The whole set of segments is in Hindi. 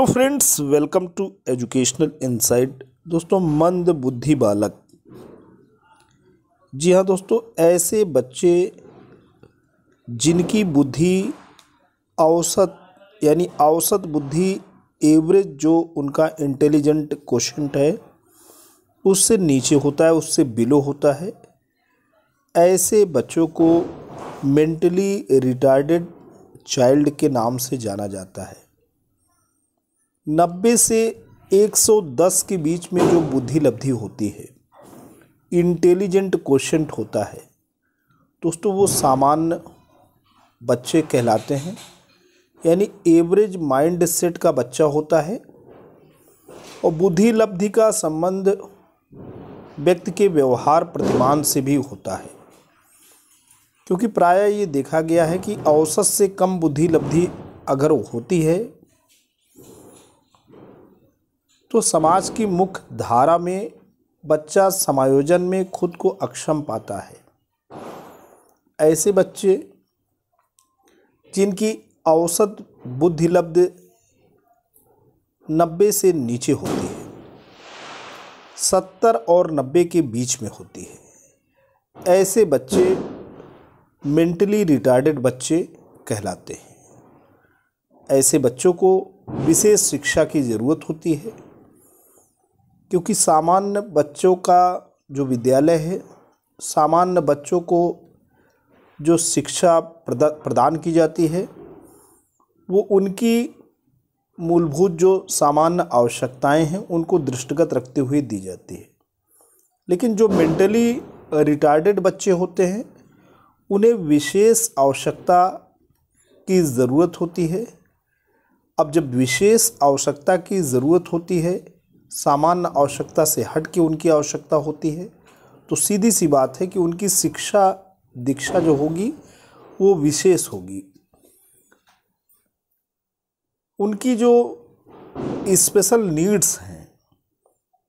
hello friends welcome to educational insight दोस्तों मंद बुद्धि बालक जी हाँ दोस्तों ऐसे बच्चे जिनकी बुद्धि औसत यानी औसत बुद्धि एवरेज जो उनका इंटेलिजेंट क्वेश्चन है उससे नीचे होता है उससे बिलो होता है ऐसे बच्चों को मेंटली रिटार्डेड चाइल्ड के नाम से जाना जाता है नब्बे से 110 के बीच में जो बुद्धि लब्धि होती है इंटेलिजेंट क्वेश्चन होता है दोस्तों वो सामान्य बच्चे कहलाते हैं यानी एवरेज माइंड सेट का बच्चा होता है और बुद्धि लब्धि का संबंध व्यक्ति के व्यवहार प्रतिमान से भी होता है क्योंकि प्राय ये देखा गया है कि औसत से कम बुद्धि लब्धि अगर होती है तो समाज की मुख्य धारा में बच्चा समायोजन में खुद को अक्षम पाता है ऐसे बच्चे जिनकी औसत बुद्धिलब्ध नब्बे से नीचे होती है सत्तर और नब्बे के बीच में होती है ऐसे बच्चे मेंटली रिटार्डेड बच्चे कहलाते हैं ऐसे बच्चों को विशेष शिक्षा की ज़रूरत होती है क्योंकि सामान्य बच्चों का जो विद्यालय है सामान्य बच्चों को जो शिक्षा प्रदान की जाती है वो उनकी मूलभूत जो सामान्य आवश्यकताएं हैं उनको दृष्टिगत रखते हुए दी जाती है लेकिन जो मेंटली रिटार्डेड बच्चे होते हैं उन्हें विशेष आवश्यकता की ज़रूरत होती है अब जब विशेष आवश्यकता की ज़रूरत होती है सामान्य आवश्यकता से हट के उनकी आवश्यकता होती है तो सीधी सी बात है कि उनकी शिक्षा दीक्षा जो होगी वो विशेष होगी उनकी जो स्पेशल नीड्स हैं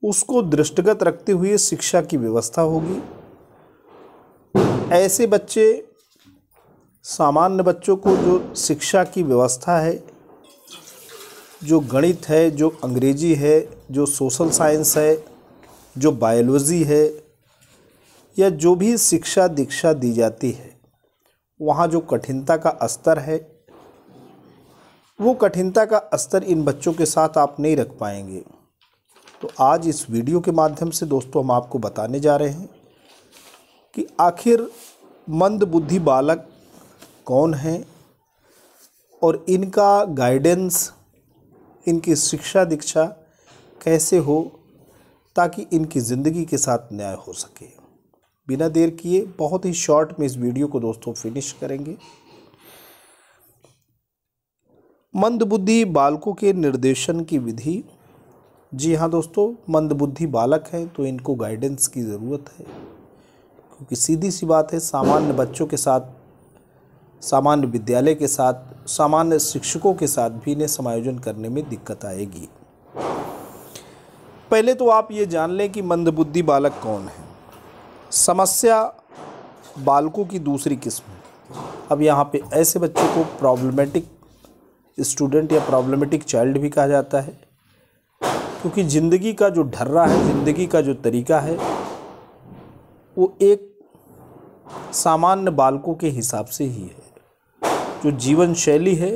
उसको दृष्टिगत रखते हुए शिक्षा की व्यवस्था होगी ऐसे बच्चे सामान्य बच्चों को जो शिक्षा की व्यवस्था है जो गणित है जो अंग्रेजी है जो सोशल साइंस है जो बायोलॉजी है या जो भी शिक्षा दीक्षा दी जाती है वहाँ जो कठिनता का स्तर है वो कठिनता का स्तर इन बच्चों के साथ आप नहीं रख पाएंगे तो आज इस वीडियो के माध्यम से दोस्तों हम आपको बताने जा रहे हैं कि आखिर मंद बुद्धि बालक कौन हैं और इनका गाइडेंस इनकी शिक्षा दीक्षा कैसे हो ताकि इनकी ज़िंदगी के साथ न्याय हो सके बिना देर किए बहुत ही शॉर्ट में इस वीडियो को दोस्तों फिनिश करेंगे मंदबुद्धि बालकों के निर्देशन की विधि जी हाँ दोस्तों मंदबुद्धि बालक हैं तो इनको गाइडेंस की ज़रूरत है क्योंकि सीधी सी बात है सामान्य बच्चों के साथ सामान्य विद्यालय के साथ सामान्य शिक्षकों के साथ भी इन्हें समायोजन करने में दिक्कत आएगी पहले तो आप ये जान लें कि मंदबुद्धि बालक कौन है समस्या बालकों की दूसरी किस्म अब यहाँ पे ऐसे बच्चों को प्रॉब्लमेटिक स्टूडेंट या प्रॉब्लमेटिक चाइल्ड भी कहा जाता है क्योंकि ज़िंदगी का जो ढर्रा है ज़िंदगी का जो तरीका है वो एक सामान्य बालकों के हिसाब से ही है जो जीवन शैली है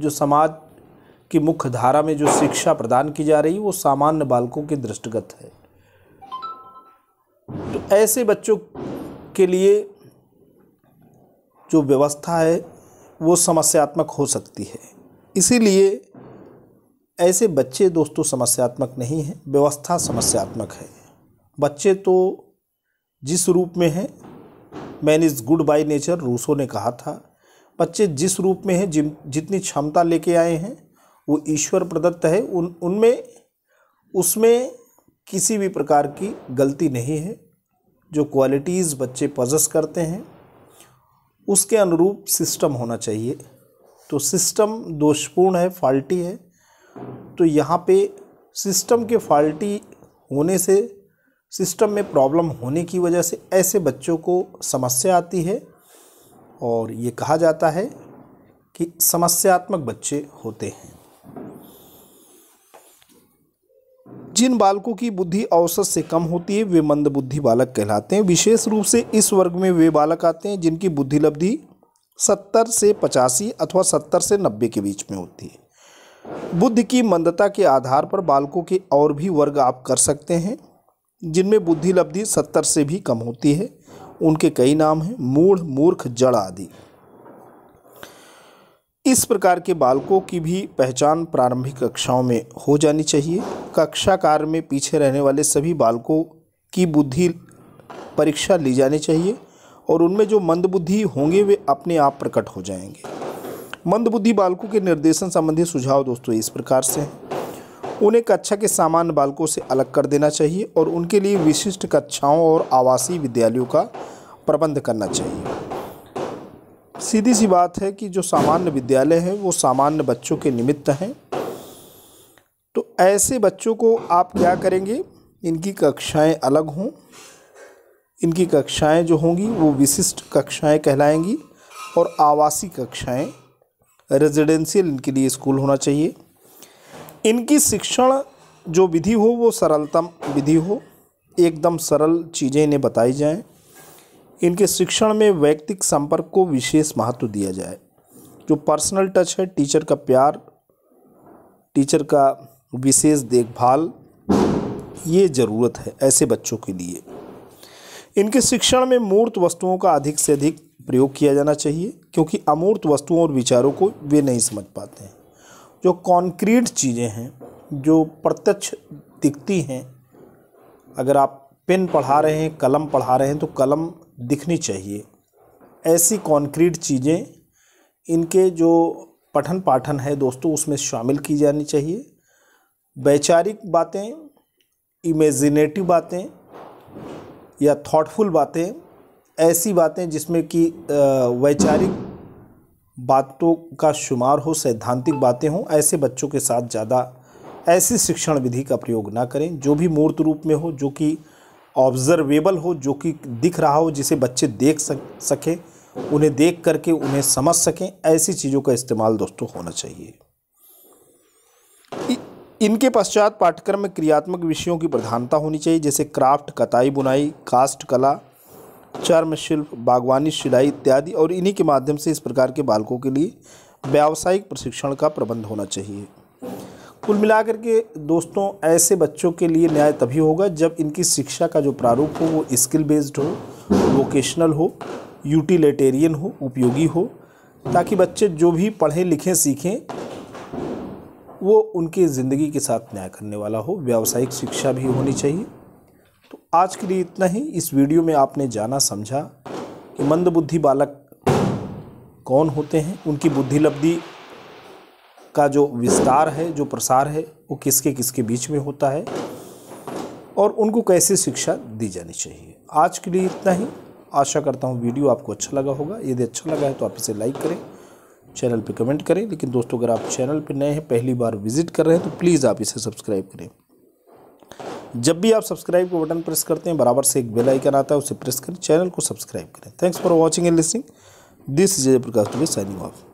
जो समाज की मुख्य धारा में जो शिक्षा प्रदान की जा रही है वो सामान्य बालकों के दृष्टिगत है तो ऐसे बच्चों के लिए जो व्यवस्था है वो समस्यात्मक हो सकती है इसीलिए ऐसे बच्चे दोस्तों समस्यात्मक नहीं हैं व्यवस्था समस्यात्मक है बच्चे तो जिस रूप में हैं man is good by nature Rousseau ने कहा था बच्चे जिस रूप में हैं जिन जितनी क्षमता लेके आए हैं वो ईश्वर प्रदत्त है उन उनमें उसमें किसी भी प्रकार की गलती नहीं है जो क्वालिटीज़ बच्चे पजस करते हैं उसके अनुरूप सिस्टम होना चाहिए तो सिस्टम दोषपूर्ण है फाल्टी है तो यहाँ पे सिस्टम के फाल्टी होने से सिस्टम में प्रॉब्लम होने की वजह से ऐसे बच्चों को समस्या आती है और ये कहा जाता है कि समस्यात्मक बच्चे होते हैं जिन बालकों की बुद्धि औसत से कम होती है वे मंद बुद्धि बालक कहलाते हैं विशेष रूप से इस वर्ग में वे बालक आते हैं जिनकी बुद्धिलब्धि सत्तर से पचासी अथवा सत्तर से नब्बे के बीच में होती है बुद्ध की मंदता के आधार पर बालकों के और भी वर्ग आप कर सकते हैं जिनमें बुद्धि लब्धि सत्तर से भी कम होती है उनके कई नाम हैं मूढ़ मूर्ख जड़ आदि इस प्रकार के बालकों की भी पहचान प्रारंभिक कक्षाओं में हो जानी चाहिए कक्षा कार्य में पीछे रहने वाले सभी बालकों की बुद्धि परीक्षा ली जानी चाहिए और उनमें जो मंदबुद्धि होंगे वे अपने आप प्रकट हो जाएंगे मंदबुद्धि बालकों के निर्देशन संबंधी सुझाव दोस्तों इस प्रकार से हैं उन्हें कक्षा के सामान्य बालकों से अलग कर देना चाहिए और उनके लिए विशिष्ट कक्षाओं और आवासीय विद्यालयों का प्रबंध करना चाहिए सीधी सी बात है कि जो सामान्य विद्यालय हैं वो सामान्य बच्चों के निमित्त हैं तो ऐसे बच्चों को आप क्या करेंगे इनकी कक्षाएं अलग हों इनकी कक्षाएं जो होंगी वो विशिष्ट कक्षाएं कहलाएंगी और आवासीय कक्षाएं रेजिडेंशियल इनके लिए स्कूल होना चाहिए इनकी शिक्षण जो विधि हो वो सरलतम विधि हो एकदम सरल चीज़ें इन्हें बताई जाएं इनके शिक्षण में वैयक्तिक संपर्क को विशेष महत्व दिया जाए जो पर्सनल टच है टीचर का प्यार टीचर का विशेष देखभाल ये ज़रूरत है ऐसे बच्चों के लिए इनके शिक्षण में मूर्त वस्तुओं का अधिक से अधिक प्रयोग किया जाना चाहिए क्योंकि अमूर्त वस्तुओं और विचारों को वे नहीं समझ पाते हैं जो कॉन्क्रीट चीज़ें हैं जो प्रत्यक्ष दिखती हैं अगर आप पेन पढ़ा रहे हैं कलम पढ़ा रहे हैं तो कलम दिखनी चाहिए ऐसी कॉन्क्रीट चीज़ें इनके जो पठन पाठन है दोस्तों उसमें शामिल की जानी चाहिए वैचारिक बातें इमेजिनेटिव बातें या थॉटफुल बातें ऐसी बातें जिसमें कि वैचारिक बातों का शुमार हो सैद्धांतिक बातें हों ऐसे बच्चों के साथ ज़्यादा ऐसी शिक्षण विधि का प्रयोग ना करें जो भी मूर्त रूप में हो जो कि ऑब्जर्वेबल हो जो कि दिख रहा हो जिसे बच्चे देख सक सकें उन्हें देख करके उन्हें समझ सकें ऐसी चीज़ों का इस्तेमाल दोस्तों होना चाहिए इनके पश्चात पाठ्यक्रम में क्रियात्मक विषयों की प्रधानता होनी चाहिए जैसे क्राफ्ट कताई बुनाई कास्ट कला चर्म शिल्प बागवानी सिलाई इत्यादि और इन्हीं के माध्यम से इस प्रकार के बालकों के लिए व्यावसायिक प्रशिक्षण का प्रबंध होना चाहिए कुल मिलाकर के दोस्तों ऐसे बच्चों के लिए न्याय तभी होगा जब इनकी शिक्षा का जो प्रारूप हो वो स्किल बेस्ड हो वोकेशनल हो यूटिलिटेरियन हो उपयोगी हो ताकि बच्चे जो भी पढ़ें लिखें सीखें वो उनकी ज़िंदगी के साथ न्याय करने वाला हो व्यावसायिक शिक्षा भी होनी चाहिए तो आज के लिए इतना ही इस वीडियो में आपने जाना समझा कि मंदबुद्धि बालक कौन होते हैं उनकी बुद्धिलब्धि का जो विस्तार है जो प्रसार है वो किसके किसके बीच में होता है और उनको कैसे शिक्षा दी जानी चाहिए आज के लिए इतना ही आशा करता हूँ वीडियो आपको अच्छा लगा होगा यदि अच्छा लगा है तो आप इसे लाइक करें चैनल पर कमेंट करें लेकिन दोस्तों अगर आप चैनल पर नए हैं पहली बार विजिट कर रहे हैं तो प्लीज़ आप इसे सब्सक्राइब करें जब भी आप सब्सक्राइब का बटन प्रेस करते हैं बराबर से एक बेल आइकन आता है उसे प्रेस करें चैनल को सब्सक्राइब करें thanks for watching and listening this Jay Prakash टुबे signing off